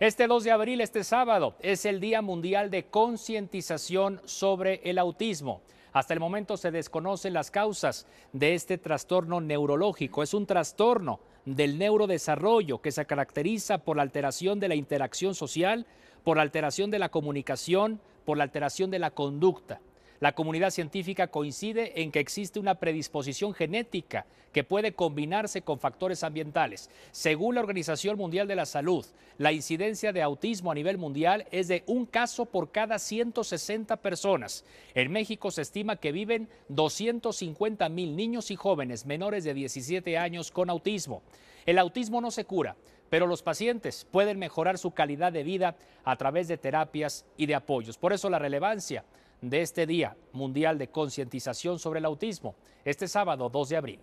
Este 2 de abril, este sábado, es el Día Mundial de Concientización sobre el Autismo. Hasta el momento se desconocen las causas de este trastorno neurológico. Es un trastorno del neurodesarrollo que se caracteriza por la alteración de la interacción social, por la alteración de la comunicación, por la alteración de la conducta. La comunidad científica coincide en que existe una predisposición genética que puede combinarse con factores ambientales. Según la Organización Mundial de la Salud, la incidencia de autismo a nivel mundial es de un caso por cada 160 personas. En México se estima que viven 250 mil niños y jóvenes menores de 17 años con autismo. El autismo no se cura, pero los pacientes pueden mejorar su calidad de vida a través de terapias y de apoyos. Por eso la relevancia de este Día Mundial de Concientización sobre el Autismo, este sábado 2 de abril.